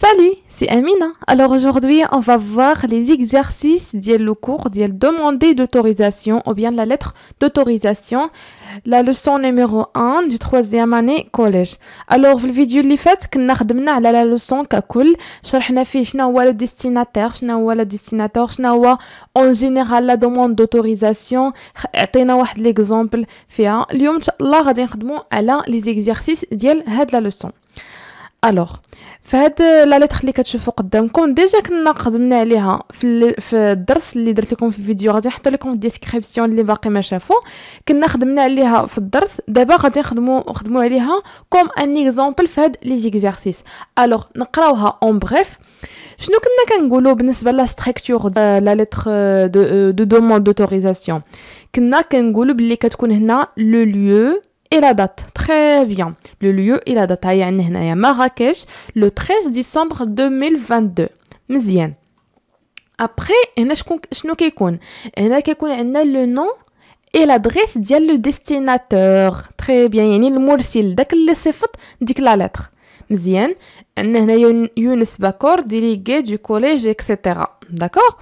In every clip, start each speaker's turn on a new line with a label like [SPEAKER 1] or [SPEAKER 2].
[SPEAKER 1] Salut, c'est Amina. Alors aujourd'hui, on va voir les exercices d'iel le cours la demander d'autorisation ou bien la lettre d'autorisation, la leçon numéro 1 du troisième année collège. Alors, le vidéo اللي فات كنا nous avons la leçon c'est شرحنا فيه شنو le destinataire, شنو le destinataire, شنو en général la demande d'autorisation, عطينا واحد l'exemple فيها. اليوم ان شاء الله غادي نخدموا les exercices ديال هاد la leçon. الوغ فهاد لا ليتر اللي كتشوفوا قدامكم ديجا كنا خدمنا عليها في في الدرس اللي درت لكم في الفيديو غادي نحط لكم الديسكريبسيون اللي باقي ما شافو كنا خدمنا عليها في الدرس دابا غادي نخدموا نخدموا عليها كوم ان اكزامبل في هاد لي زيكزارسيس الوغ نقراوها اون بريف شنو كنا كنقولوا بالنسبه لا ستركتور لا ليتر دو دو دوموند دوتوريزاسيون كنا كنقولوا بلي كتكون هنا لو ليو et la date. Très bien. Le lieu et la date. Il y a Marrakech le 13 décembre 2022. Mzien. Après, il y a le nom et l'adresse du le destinateur. Très bien. Il y a le mursil. Dès que la lettre. Mzien. Il y a Yunus Bakor, délégué du collège, etc. D'accord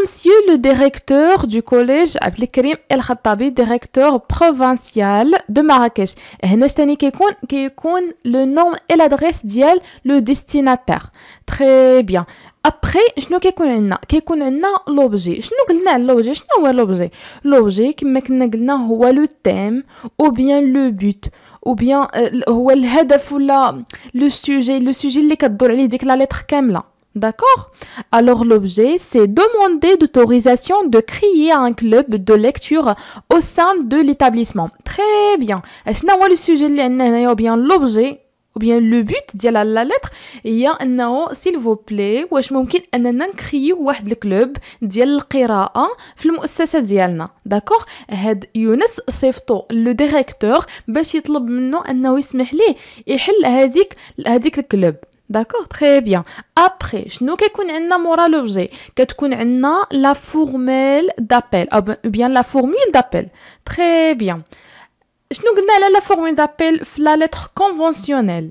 [SPEAKER 1] monsieur le directeur du collège Abdelkrim El Khattabi, directeur provincial de Marrakech. Et a le nom et l'adresse d'iel, le destinataire. Très bien. Après, je ne sais pas qu'il y a. l'objet Je ne sais pas l'objet. Je ne sais pas l'objet. L'objet, comme je ne sais le thème ou bien le but. Ou bien, euh, le but ou le sujet. Le sujet qui est la lettre comme D'accord Alors l'objet, c'est demander d'autorisation de créer un club de lecture au sein de l'établissement. Très bien. Est-ce le sujet ou bien l'objet ou bien le but de la, lettre il y a s'il vous plaît ou est-ce possible de créer un club de lecture dans le mouassasse d'accord had Younes Sefto le directeur pour qu'il demande à lui de permettre de créer ce club D'accord, très bien. Après, nous avons un moral objet. Nous a la formule d'appel. Ou bien la formule d'appel. Très bien. Nous avons la formule d'appel la lettre conventionnelle.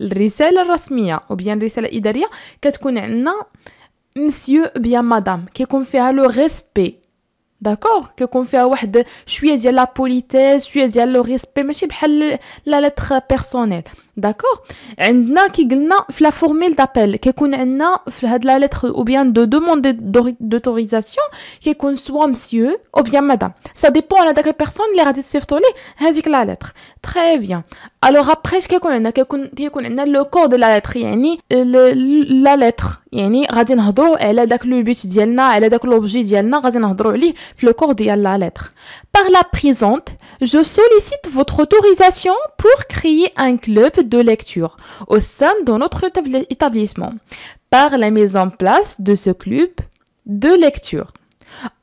[SPEAKER 1] Rissel Rasmia. Ou bien Rissel Idaria. Nous a monsieur ou bien madame. Qui confère le respect. D'accord Que qu'on fait à la politesse, je suis le respect, mais je suis la lettre personnelle. D'accord عندنا كي قلنا في لا فورميل دابيل كيكون عندنا في هاد لا لتر او بيان دو دوموند دوتوريزاسيون كيكون سوا مسيو او بيان مدام سا على داك اللي غادي ليه لا par la présente je sollicite votre autorisation pour créer un club de lecture au sein de notre établissement par la mise en place de ce club de lecture.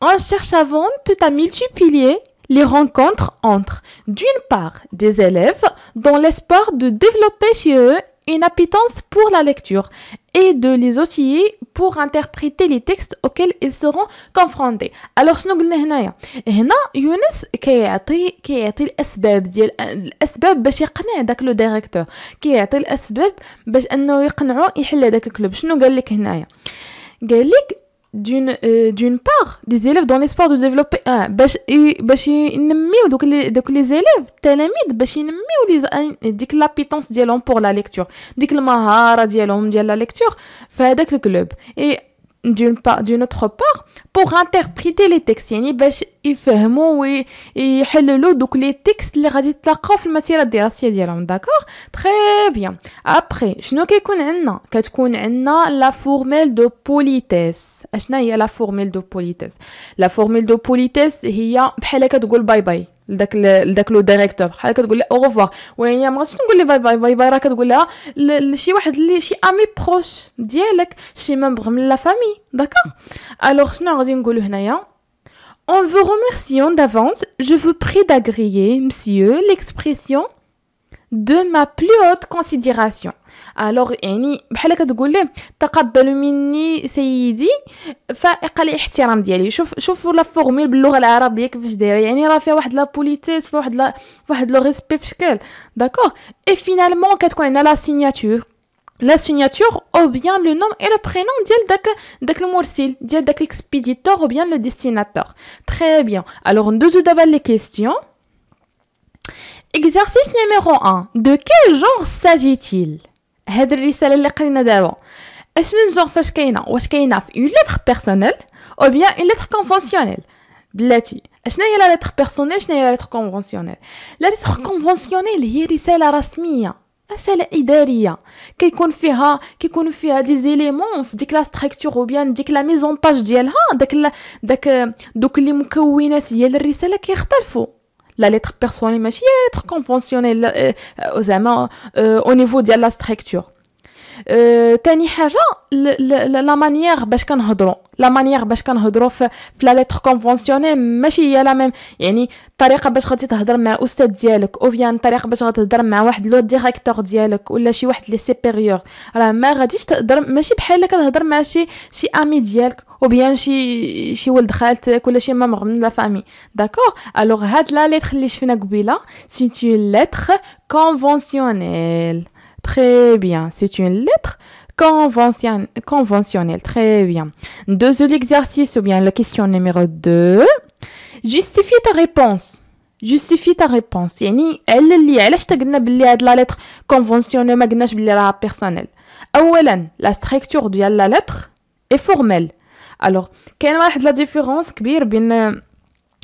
[SPEAKER 1] On cherche avant tout à multiplier les rencontres entre, d'une part, des élèves dans l'espoir de développer chez eux une appétence pour la lecture et de les outiller pour interpréter les textes auxquels ils seront confrontés alors شنو قلنا هنايا هنا يونس كيعطي كيعطي الاسباب ديال الاسباب باش يقنع داك لو ديريكتور كيعطي الاسباب باش انه يقنعو يحل هذاك الكلوب شنو قال لك هنايا قال لك d'une euh, d'une part des élèves dans l'espoir de développer un ah, bach et donc les élèves bach l'appétence pour la lecture le mahara la lecture fait avec le club d'une part d'une autre part pour interpréter les textes يعني باش يفهموا ويحللوا دوك لي تيكست اللي غادي تلاقاو في المسيره الدراسيه ديالهم داكور تري بيان ابري شنو كيكون عندنا كتكون عندنا لا فورميل دو بوليتيس اشنا هي لا فورميل دو بوليتيس لا فورميل دو بوليتيس هي بحال كتقول باي باي لذاك لذاك لو revoir. بحال كتقول vous d'avance, je vous prie d'agréer, monsieur, l'expression de ma plus haute considération. Alors, il y a des choses que vous voulez, c'est que vous voulez faire des choses que vous voulez faire. Je la formule, je vous donne l'arabique, je vous donne la police, je vous donne le respect. D'accord Et finalement, il y a la signature La signature, ou bien le nom et le prénom, de le l'expéditeur ou bien le destinateur. Très bien. Alors, nous allons d'abord les questions. Exercice numéro 1. De quel genre s'agit-il هاد الرساله اللي قرينا دابا اش من جونغ فاش كاينه واش كاينه في اون لتر بيرسونيل او بيان اون لتر كونفونسيونيل بلاتي اشنا هي لا لتر بيرسونيل شنو هي لا لتر كونفونسيونيل لا لتر كونفونسيونيل هي رساله رسميه رساله اداريه كيكون فيها كيكون فيها دي زيليمون في ديك لا ستركتور او بيان ديك لا ميزون باج ديالها داك داك دوك لي مكونات ديال الرساله كيختلفوا la lettre personnelle ماشي euh, euh, aux conventionnelle euh, au niveau de la structure ثاني حاجه لا مانيير باش كنهضروا لا مانيير باش كنهضروا في لا ليتر كونفونسيونيل ماشي هي لا ميم يعني الطريقه باش غادي تهضر مع استاذ ديالك او بيان الطريقه باش غادي تهضر مع واحد لو ديريكتور ديالك ولا شي واحد لي سيبيريور راه ما غاديش تهضر ماشي بحال كتهضر مع شي شي امي ديالك او بيان شي شي ولد خالتك ولا شي مامغ من لا فامي داكور الوغ هاد لا ليتر اللي شفنا قبيله سي تو ليتر كونفونسيونيل Très bien, c'est une lettre conventionnelle. Très bien. Deuxième exercice, ou bien la question numéro 2. Justifie ta réponse. Justifie ta réponse. elle est liée. Elle est de la lettre conventionnelle, mais elle est liée la personnelle. la structure de la lettre est formelle. Alors, quelle est la différence entre euh,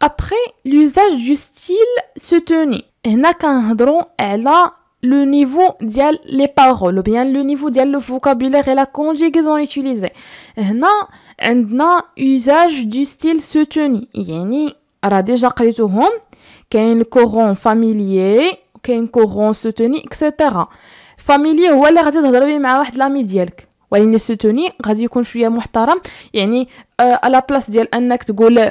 [SPEAKER 1] Après, l'usage du style se tenait. هنا كنهضروا a le niveau des les paroles ou bien le niveau ديال le vocabulaire et la conjugaison utilisée. هنا عندنا usage du style se tenait. يعني a déjà قريتوهم كاين الكورون familier, كاين كورون se tenait etc. فاميليي هو اللي غادي تهضري مع واحد un ديالك ولكن se غادي يكون شويه محترم يعني على بلاص ديال انك تقول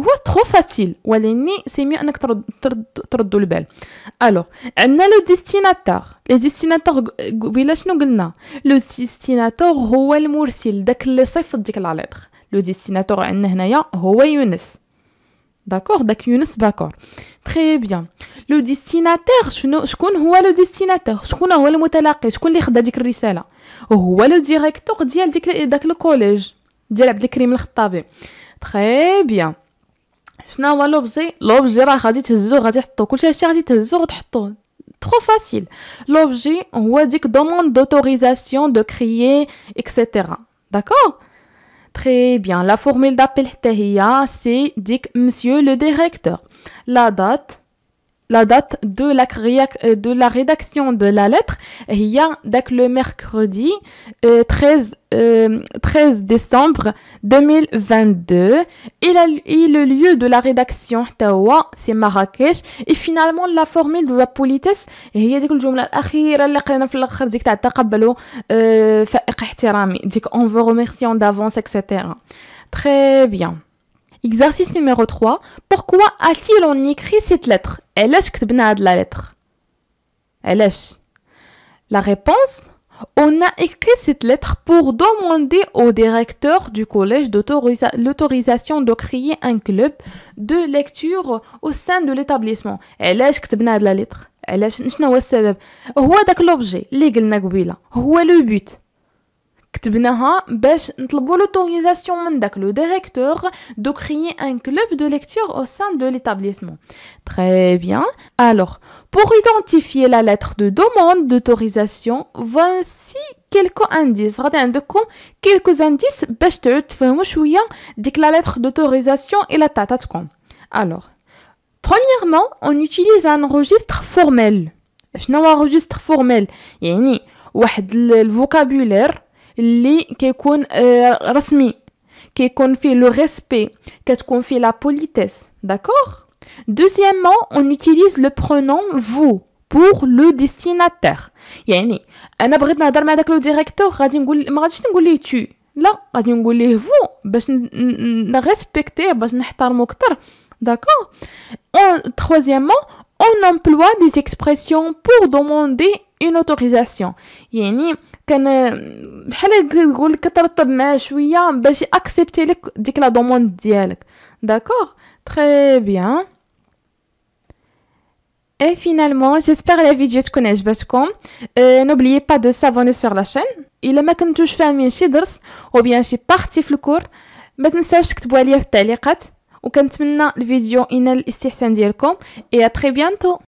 [SPEAKER 1] هو ترو فاسيل ولاني سي ميو انك ترد ترد تردو البال الوغ عندنا لو ديستيناتور لي ديستيناتور قبيله شنو قلنا لو ديستيناتور هو المرسل داك اللي صيفط ديك لا ليتر لو ديستيناتور عندنا هنايا هو يونس داكور داك يونس باكور تري بيان لو ديستيناتور شنو شكون هو لو ديستيناتور شكون هو المتلقي شكون اللي خدا ديك الرساله هو لو ديريكتور ديال ديك داك الكوليج ديال عبد الكريم الخطابي تري بيان trop facile. L'objet, on voit dit demande d'autorisation de crier etc. D'accord Très bien. La formule d'appel, c'est monsieur le directeur. La date, la date euh, de la, rédaction de la lettre il y a le mercredi 13, euh, 13 euh, décembre 2022 et, le lieu de la rédaction c'est Marrakech et finalement la formule de la politesse il y a en on vous remercions d'avance etc très bien Exercice numéro 3. Pourquoi a-t-il on écrit cette lettre la lettre La réponse on a écrit cette lettre pour demander au directeur du collège l'autorisation de créer un club de lecture au sein de l'établissement. Elle كتبنا la lettre علاش شنو e l'objet اللي قلنا le but donc, باش نطلبوا لوتوريزاسيون من créer un club de lecture au sein de l'établissement. Très bien. Alors, pour identifier la lettre de demande d'autorisation, voici quelques indices. غادي quelques indices باش تفهموا dès que la lettre d'autorisation الى Alors, premièrement, on utilise un registre formel. Je شنو un registre formel يعني واحد vocabulaire qui con, rassmi, qui fait le respect, qu'est-ce qu'on fait la politesse, d'accord? Deuxièmement, on utilise le pronom vous pour le destinataire. un en abrège, on a d'armé d'avec le directeur Radzingu, madzingu, tu, là, radzingu, vous, ben, respecter, d'accord? Troisièmement, on emploie des expressions pour demander une autorisation. Yeni. كان بحال تقول كترطب معاه شويه باش اكسبتي لك ديك لا دوموند ديالك داكوغ تري بيان Et finalement, j'espère que la تكون عجبتكم. Euh, نوبليي با دو s'abonner sur la chaîne. إلا ما كنتوش فاهمين شي درس او بيان شي بارتي في الكور ما تنساوش تكتبوا عليا في التعليقات وكنتمنى الفيديو ينال الاستحسان ديالكم. Et à très